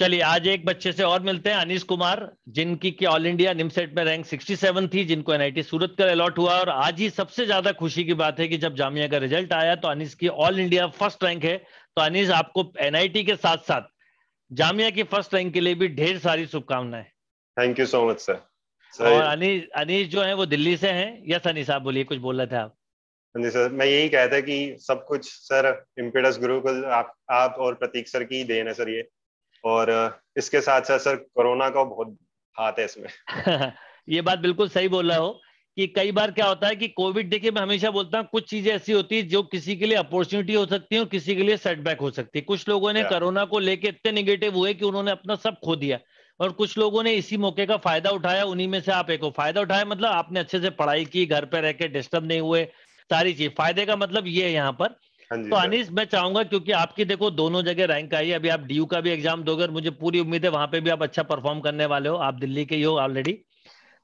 चलिए आज एक बच्चे से और मिलते हैं अनिश कुमार जिनकी की ऑल इंडिया निमसेट में रैंक 67 थी जिनको एनआईटी सूरत का अलॉट हुआ और आज ही सबसे ज्यादा खुशी की बात है कि जब जामिया का रिजल्ट आया तो अनिश की ऑल इंडिया फर्स्ट रैंक है तो अनिश आपको एनआईटी के साथ साथ जामिया की फर्स्ट रैंक के लिए भी ढेर सारी शुभकामनाएं thank you so much sir और अनिश अनिश जो है वो दिल्ली से है यस अनिश आप बोलिए कुछ बोल रहे थे आप सर मैं यही कहता कि सब कुछ सर इम्पिडस गुरु आप आप और प्रतीक सर की देन है सर ये और इसके साथ साथ सर कोरोना का बहुत हाथ है इसमें ये बात बिल्कुल सही बोल रहा हो कि कई बार क्या होता है कि कोविड देखिए मैं हमेशा बोलता हूँ कुछ चीजें ऐसी होती है जो किसी के लिए अपॉर्चुनिटी हो सकती है और किसी के लिए सेटबैक हो सकती है कुछ लोगों ने कोरोना को लेके इतने निगेटिव हुए कि उन्होंने अपना सब खो दिया और कुछ लोगों ने इसी मौके का फायदा उठाया उन्हीं में से आप एक हो फायदा उठाया मतलब आपने अच्छे से पढ़ाई की घर पे रह के डिस्टर्ब नहीं हुए सारी चीज फायदे का मतलब ये है यहाँ पर हाँ तो अनिस मैं चाहूंगा क्योंकि आपकी देखो दोनों जगह रैंक आई है अभी आप डीयू का भी एग्जाम दोगे और मुझे पूरी उम्मीद है वहां पे भी आप अच्छा परफॉर्म करने वाले हो आप दिल्ली के ही हो ऑलरेडी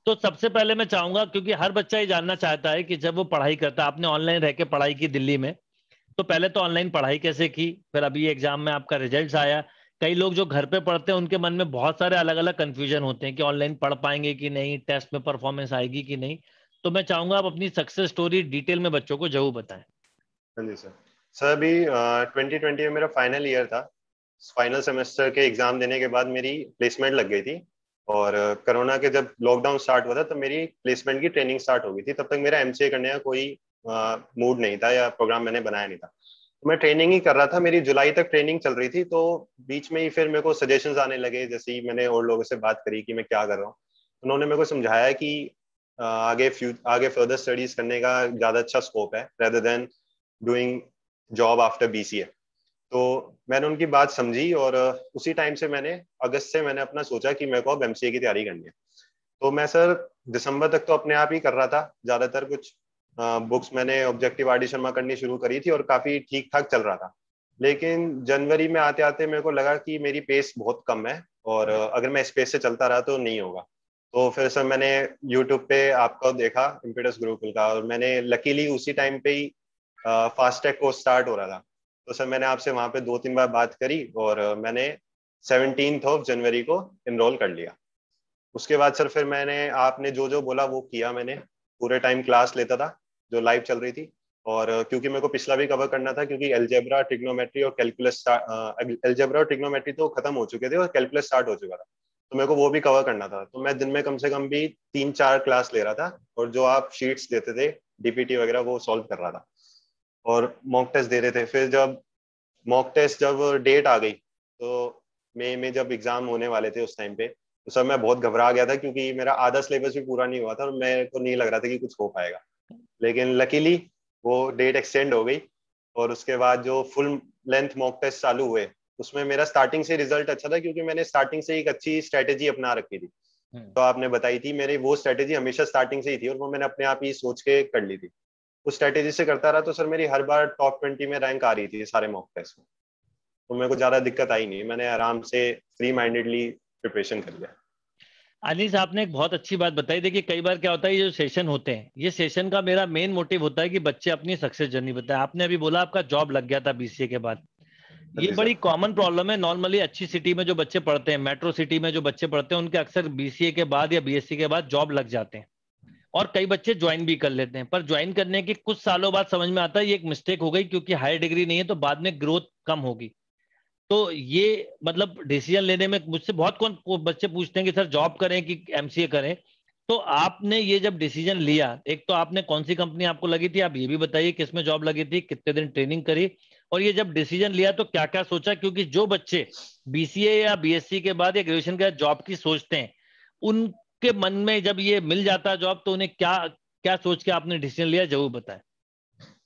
तो सबसे पहले मैं चाहूंगा क्योंकि हर बच्चा ये जानना चाहता है कि जब वो पढ़ाई करता है आपने ऑनलाइन रह के पढ़ाई की दिल्ली में तो पहले तो ऑनलाइन पढ़ाई कैसे की फिर अभी एग्जाम में आपका रिजल्ट आया कई लोग जो घर पे पढ़ते हैं उनके मन में बहुत सारे अलग अलग कंफ्यूजन होते हैं कि ऑनलाइन पढ़ पाएंगे कि नहीं टेस्ट में परफॉर्मेंस आएगी कि नहीं तो मैं चाहूंगा आप अपनी सक्सेस स्टोरी डिटेल में बच्चों को जरूर बताएं हाँ जी सर सर अभी ट्वेंटी ट्वेंटी में मेरा फाइनल ईयर था फाइनल सेमेस्टर के एग्ज़ाम देने के बाद मेरी प्लेसमेंट लग गई थी और कोरोना के जब लॉकडाउन स्टार्ट हुआ था तब मेरी प्लेसमेंट की ट्रेनिंग स्टार्ट हो गई थी तब तक मेरा एम करने का कोई मूड नहीं था या प्रोग्राम मैंने बनाया नहीं था तो मैं ट्रेनिंग ही कर रहा था मेरी जुलाई तक ट्रेनिंग चल रही थी तो बीच में ही फिर मेरे को सजेशंस आने लगे जैसे ही मैंने और लोगों से बात करी कि मैं क्या कर रहा हूँ उन्होंने मेरे को समझाया कि आगे फ्यू आगे फर्दर स्टडीज करने का ज़्यादा अच्छा स्कोप है rather than doing job after a तो मैंने उनकी बात समझी और उसी टाइम से मैंने अगस्त से मैंने अपना सोचा कि मेरे को अब ए की तैयारी करनी है तो मैं सर दिसंबर तक तो अपने आप ही कर रहा था ज्यादातर कुछ बुक्स मैंने ऑब्जेक्टिव आर शर्मा करनी शुरू करी थी और काफी ठीक ठाक चल रहा था लेकिन जनवरी में आते आते मेरे को लगा कि मेरी पेस बहुत कम है और अगर मैं स्पेस से चलता रहा तो नहीं होगा तो फिर सर मैंने यूट्यूब पे आपका देखा इम्पिटस गुरुकुल का और मैंने लकीली उसी टाइम पे ही फास्टैग को स्टार्ट हो रहा था तो सर मैंने आपसे वहाँ पे दो तीन बार बात करी और मैंने सेवनटीन ऑफ जनवरी को इनरोल कर लिया उसके बाद सर फिर मैंने आपने जो जो बोला वो किया मैंने पूरे टाइम क्लास लेता था जो लाइव चल रही थी और क्योंकि मेरे को पिछला भी कवर करना था क्योंकि एल्जेब्रा ट्रिग्नोमेट्री और कैलकुलस एल्जेब्रा और ट्रिग्नोमेट्री तो खत्म हो चुके थे और कैलकुलस स्टार्ट हो चुका था तो मेरे को वो भी कवर करना था तो मैं दिन में कम से कम भी तीन चार क्लास ले रहा था और जो आप शीट्स देते थे डीपीटी वगैरह वो सॉल्व कर रहा था और मॉक टेस्ट दे रहे थे फिर जब मॉक टेस्ट जब डेट आ गई तो मई में जब एग्जाम होने वाले थे उस टाइम पे उस तो समय मैं बहुत घबरा गया था क्योंकि मेरा आधा सिलेबस भी पूरा नहीं हुआ था और मेरे को नहीं लग रहा था कि कुछ हो पाएगा लेकिन लकीली वो डेट एक्सटेंड हो गई और उसके बाद जो फुल लेंथ मॉक टेस्ट चालू हुए उसमें मेरा स्टार्टिंग से रिजल्ट अच्छा था क्योंकि मैंने स्टार्टिंग से एक अच्छी स्ट्रेटेजी अपना रखी थी हम्म। तो आपने बताई थी मेरी वो स्ट्रेटेजी हमेशा स्टार्टिंग से ही थी और वो मैंने अपने आप ही सोच के कर ली थी उस स्ट्रेटेजी से करता रहा तो सर मेरी हर बार टॉप ट्वेंटी में रैंक आ रही थी सारे मॉक टेस्ट में तो मेरे को ज्यादा दिक्कत आई नहीं मैंने आराम से फ्री माइंडेडली प्रिपरेशन कर लिया अनिस आपने एक बहुत अच्छी बात बताई देखिए कई बार क्या होता है ये जो सेशन होते हैं ये सेशन का मेरा मेन मोटिव होता है कि बच्चे अपनी सक्सेस जर्नी बताए आपने अभी बोला आपका जॉब लग गया था बीसीए के बाद ये बड़ी कॉमन प्रॉब्लम है नॉर्मली अच्छी सिटी में जो बच्चे पढ़ते हैं मेट्रो सिटी में जो बच्चे पढ़ते हैं उनके अक्सर बीसीए के बाद या बीएससी के बाद जॉब लग जाते हैं और कई बच्चे ज्वाइन भी कर लेते हैं पर ज्वाइन करने के कुछ सालों बाद समझ में आता है ये एक मिस्टेक हो गई क्योंकि हायर डिग्री नहीं है तो बाद में ग्रोथ कम होगी तो ये मतलब डिसीजन लेने में मुझसे बहुत कौन बच्चे पूछते हैं कि सर जॉब करें कि एम करें तो आपने ये जब डिसीजन लिया एक तो आपने कौन सी कंपनी आपको लगी थी आप ये भी बताइए किस में जॉब लगी थी कितने दिन ट्रेनिंग करी और ये जब डिसीजन लिया तो क्या क्या सोचा क्योंकि जो बच्चे बीसीए या बीएससी के बाद या ग्रेजुएशन के बाद जॉब की सोचते हैं उन आपके मन में जब ये मिल जाता जॉब तो उन्हें क्या क्या सोच के आपने डिसीजन लिया जरूर बताएं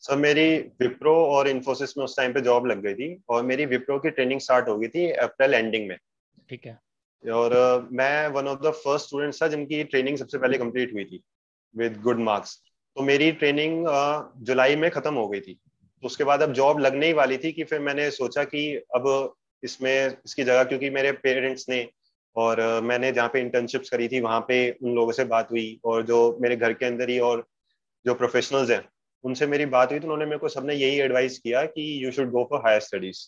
सर मेरी विप्रो और इन्फोसिस में उस टाइम पे जॉब लग गई थी और मेरी विप्रो की ट्रेनिंग स्टार्ट हो गई थी अप्रैल एंडिंग में ठीक है और uh, मैं one of the first students था जिनकी ट्रेनिंग सबसे पहले कंप्लीट हुई थी विद गुड मार्क्स तो मेरी ट्रेनिंग uh, जुलाई में खत्म हो गई थी तो उसके बाद अब जॉब लगने ही वाली थी कि फिर मैंने सोचा कि अब इसमें इसकी जगह क्योंकि मेरे पेरेंट्स ने और मैंने जहाँ पे इंटर्नशिप्स करी थी वहाँ पे उन लोगों से बात हुई और जो मेरे घर के अंदर ही और जो प्रोफेशनल्स हैं उनसे मेरी बात हुई तो उन्होंने मेरे को सबने यही एडवाइस किया कि you should go for higher studies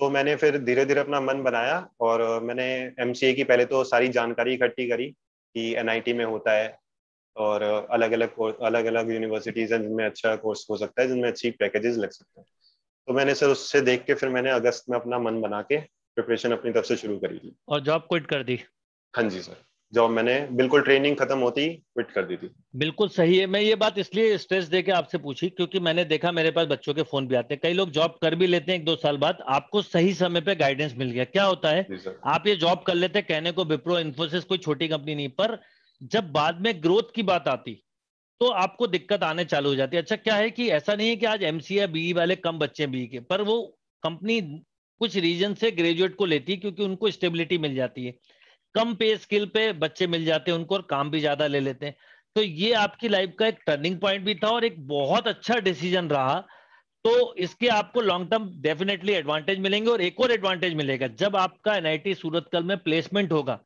तो मैंने फिर धीरे धीरे अपना मन बनाया और मैंने एम की पहले तो सारी जानकारी इकट्ठी करी कि एन में होता है और अलग अलग अलग अलग यूनिवर्सिटीज़ हैं जिनमें अच्छा कोर्स हो सकता है जिनमें अच्छी पैकेजेस लग सकते हैं तो मैंने सर उससे देख के फिर मैंने अगस्त में अपना मन बना के प्रिपरेशन अपनी तरफ से शुरू करी थी और जॉब क्विट कर दी हाँ जी सर जॉब मैंने बिल्कुल ट्रेनिंग खत्म होती क्विट कर दी थी बिल्कुल सही है मैं ये बात इसलिए स्ट्रेस देके आपसे पूछी क्योंकि मैंने देखा मेरे पास बच्चों के फोन भी आते हैं कई लोग जॉब कर भी लेते हैं एक दो साल बाद आपको सही समय पे गाइडेंस मिल गया क्या होता है आप ये जॉब कर लेते हैं कहने को विप्रो इन्फोसिस कोई छोटी कंपनी नहीं पर जब बाद में ग्रोथ की बात आती तो आपको दिक्कत आने चालू हो जाती है अच्छा क्या है कि ऐसा नहीं है कि आज एमसीए बीई e वाले कम बच्चे बीई e के पर वो कंपनी कुछ रीजन से ग्रेजुएट को लेती है क्योंकि उनको स्टेबिलिटी मिल जाती है कम पे स्किल पे बच्चे मिल जाते हैं उनको और काम भी ज्यादा ले लेते हैं तो ये आपकी लाइफ का एक टर्निंग पॉइंट भी था और एक बहुत अच्छा डिसीजन रहा तो इसके आपको लॉन्ग टर्म डेफिनेटली एडवांटेज मिलेंगे और एक और एडवांटेज मिलेगा जब आपका एनआईटी सूरतकल में प्लेसमेंट होगा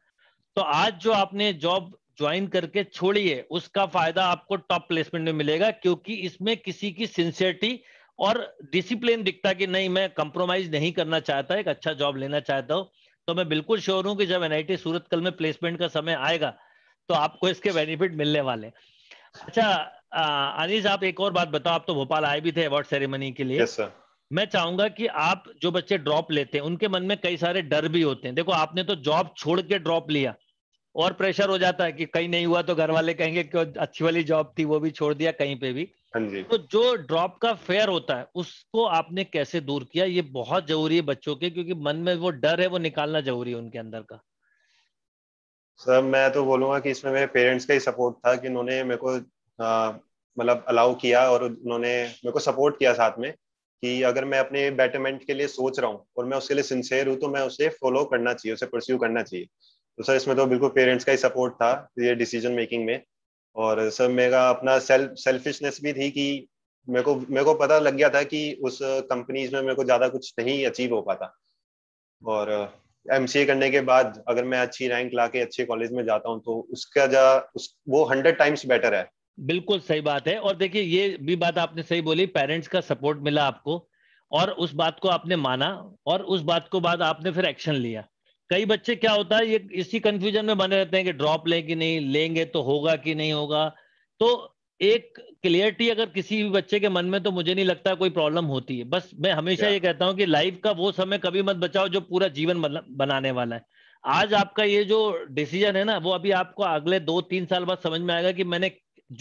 तो आज जो आपने जॉब ज्वाइन करके छोड़ी है उसका फायदा आपको टॉप प्लेसमेंट में मिलेगा क्योंकि इसमें किसी की सिंसियरिटी और डिसिप्लिन दिखता कि नहीं मैं कंप्रोमाइज नहीं करना चाहता एक अच्छा जॉब लेना चाहता हूँ तो मैं बिल्कुल श्योर हूँ कि जब एनआईटी सूरत कल में प्लेसमेंट का समय आएगा तो आपको इसके बेनिफिट मिलने वाले अच्छा अनिश आप एक और बात बताओ आप तो भोपाल आए भी थे अवार्ड सेरेमनी के लिए मैं चाहूंगा कि आप जो बच्चे ड्रॉप लेते हैं उनके मन में कई सारे डर भी होते हैं देखो आपने तो जॉब छोड़ के ड्रॉप लिया और प्रेशर हो जाता है कि कहीं नहीं हुआ तो घर वाले कहेंगे क्यों अच्छी वाली जॉब थी वो भी छोड़ दिया कहीं पे भी हाँ तो जो ड्रॉप का फेयर होता है उसको आपने कैसे दूर किया ये बहुत जरूरी है बच्चों के क्योंकि मन में वो डर है वो निकालना जरूरी है उनके अंदर का सर मैं तो बोलूंगा कि इसमें मेरे पेरेंट्स का ही सपोर्ट था कि उन्होंने मेरे को मतलब अलाउ किया और उन्होंने मेरे को सपोर्ट किया साथ में कि अगर मैं अपने बेटरमेंट के लिए सोच रहा हूँ और मैं उसके लिए सिंसेयर हूँ तो मैं उसे फॉलो करना चाहिए उसे परस्यू करना चाहिए तो सर इसमें तो बिल्कुल पेरेंट्स का ही सपोर्ट था ये डिसीजन मेकिंग में और सर मेरा अपना सेल्फ सेल्फिशनेस भी थी कि मेरे को मेरे को पता लग गया था कि उस कंपनीज में मेरे को ज़्यादा कुछ नहीं अचीव हो पाता और एम करने के बाद अगर मैं अच्छी रैंक ला के अच्छे कॉलेज में जाता हूँ तो उसका जा उस, वो हंड्रेड टाइम्स बेटर है बिल्कुल सही बात है और देखिए ये भी बात आपने सही बोली पेरेंट्स का सपोर्ट मिला आपको और उस बात को आपने माना और उस बात को बाद आपने फिर एक्शन लिया कई बच्चे क्या होता है ये इसी कंफ्यूजन में बने रहते हैं कि ड्रॉप लें कि नहीं लेंगे तो होगा कि नहीं होगा तो एक क्लियरिटी अगर किसी भी बच्चे के मन में तो मुझे नहीं लगता कोई प्रॉब्लम होती है बस मैं हमेशा ये कहता हूँ कि लाइफ का वो समय कभी मत बचाओ जो पूरा जीवन बनाने वाला है आज आपका ये जो डिसीजन है ना वो अभी आपको अगले दो तीन साल बाद समझ में आएगा कि मैंने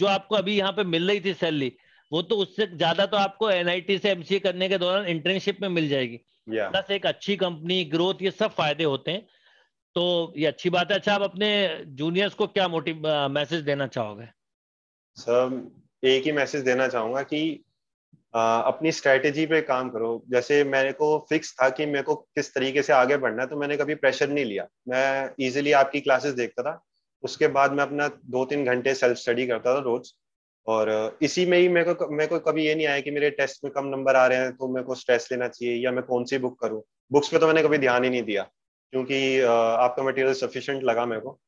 जो आपको अभी यहाँ पे मिल रही थी सैलरी वो तो उससे ज्यादा तो आपको एनआईटी से एमसीए करने के दौरान इंटर्नशिप में मिल जाएगी प्लस एक अच्छी कंपनी ग्रोथ ये सब फायदे होते हैं तो ये अच्छी बात है अच्छा आप अपने जूनियर्स को क्या मोटिव मैसेज देना चाहोगे सर एक ही मैसेज देना चाहूंगा कि आ, अपनी स्ट्रेटेजी पे काम करो जैसे मेरे को फिक्स था कि मेरे को किस तरीके से आगे बढ़ना है तो मैंने कभी प्रेशर नहीं लिया मैं इजीली आपकी क्लासेस देखता था उसके बाद मैं अपना दो तीन घंटे सेल्फ स्टडी करता था रोज और इसी में ही मेरे को मेरे को कभी ये नहीं आया कि मेरे टेस्ट में कम नंबर आ रहे हैं तो मेरे को स्ट्रेस लेना चाहिए या मैं कौन सी बुक करूँ बुक्स पे तो मैंने कभी ध्यान ही नहीं दिया क्योंकि आपका मटेरियल सफिशिएंट लगा मेरे को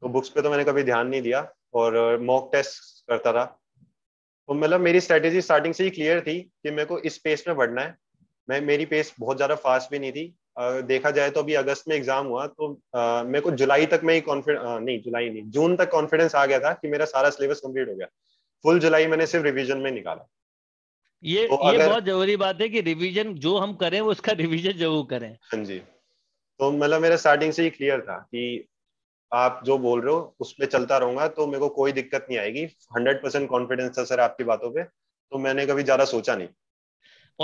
तो बुक्स पे तो मैंने कभी ध्यान नहीं दिया और मॉक टेस्ट करता था तो मतलब मेरी स्ट्रेटेजी स्टार्टिंग से ही क्लियर थी कि मेरे को इस पेस में बढ़ना है मैं मेरी पेस बहुत ज़्यादा फास्ट भी नहीं थी देखा जाए तो अभी अगस्त में एग्जाम हुआ तो मेरे को जुलाई तक में ही कॉन्फिडेंस नहीं जुलाई नहीं जून तक कॉन्फिडेंस आ गया था कि मेरा सारा सिलेबस कंप्लीट हो गया फुल जुलाई मैंने सिर्फ रिविजन में निकाला ये तो ये अगर, बहुत जरूरी बात है कि रिवीजन जो हम करें वो उसका रिवीजन जरूर करें हाँ जी तो मतलब मेरा स्टार्टिंग से ही क्लियर था कि आप जो बोल रहे हो उस पर चलता रहूंगा तो मेरे को कोई दिक्कत नहीं आएगी हंड्रेड परसेंट कॉन्फिडेंस था सर आपकी बातों पे तो मैंने कभी ज्यादा सोचा नहीं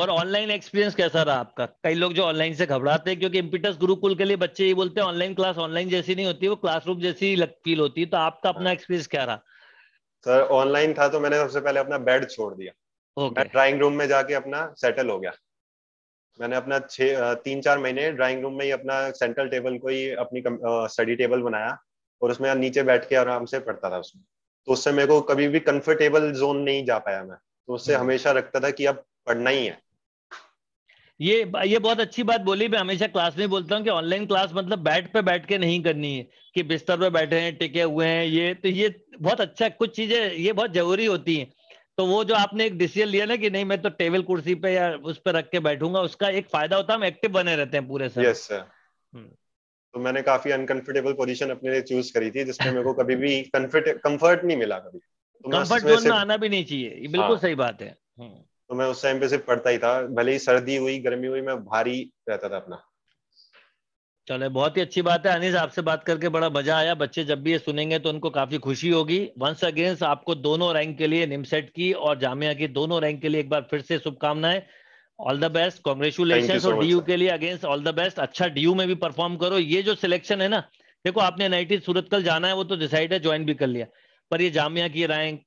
और ऑनलाइन एक्सपीरियंस कैसा रहा आपका कई लोग जो ऑनलाइन से घबराते हैं क्योंकि इम्पिटस गुरुकुल के लिए बच्चे ये बोलते हैं ऑनलाइन क्लास ऑनलाइन जैसी नहीं होती वो क्लासरूम जैसी फील होती है तो आपका अपना एक्सपीरियंस हाँ। क्या रहा सर ऑनलाइन था तो मैंने सबसे पहले अपना बेड छोड़ दिया okay. ड्राइंग रूम में जाके अपना सेटल हो गया मैंने अपना छह तीन चार महीने ड्राइंग रूम में ही अपना सेंट्रल टेबल को ही अपनी स्टडी टेबल बनाया और उसमें नीचे बैठ के आराम से पढ़ता था उसमें तो उससे मेरे को कभी भी कंफर्टेबल जोन नहीं जा पाया मैं तो उससे hmm. हमेशा रखता था कि अब पढ़ना ही है ये ये बहुत अच्छी बात बोली मैं हमेशा क्लास में बोलता हूँ कि ऑनलाइन क्लास मतलब बैठ पे बैठ के नहीं करनी है कि बिस्तर पे बैठे हैं टिके हुए हैं ये तो ये बहुत अच्छा कुछ चीजें ये बहुत जरूरी होती हैं तो वो जो आपने एक डिसीजन लिया ना कि नहीं मैं तो टेबल कुर्सी पे या उस पर रख के बैठूंगा उसका एक फायदा होता है हम एक्टिव बने रहते हैं पूरे सर यस हम्म। तो मैंने काफी अनकंफर्टेबल पोजीशन अपने लिए चूज करी थी जिसमें मेरे को कभी भी कंफर्ट कंफर्ट नहीं मिला कभी तो कंफर्ट जोन में आना भी नहीं चाहिए बिल्कुल हाँ। सही बात है हम्म। तो मैं उस टाइम पे सिर्फ पढ़ता ही था भले ही सर्दी हुई गर्मी हुई मैं भारी रहता था अपना चले बहुत ही अच्छी बात है अनिस आपसे बात करके बड़ा मजा आया बच्चे जब भी ये सुनेंगे तो उनको काफी खुशी होगी वंस अगेंस्ट आपको दोनों रैंक के लिए निमसेट की और जामिया की दोनों रैंक के लिए एक बार फिर से शुभकामनाएं ऑल द बेस्ट कॉन्ग्रेचुलेशन और डीयू के लिए अगेंस्ट ऑल द बेस्ट अच्छा डीयू में भी परफॉर्म करो ये जो सिलेक्शन है ना देखो आपने एनआईटी सूरत कल जाना है वो तो डिसाइड है ज्वाइन भी कर लिया पर ये जामिया की रैंक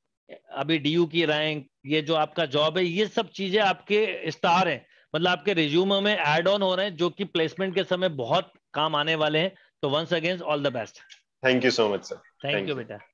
अभी डी की रैंक ये जो आपका जॉब है ये सब चीजें आपके स्टार हैं मतलब आपके रिज्यूम में एड ऑन हो रहे हैं जो कि प्लेसमेंट के समय बहुत काम आने वाले हैं तो once again all the best thank you so much sir thank you बेटा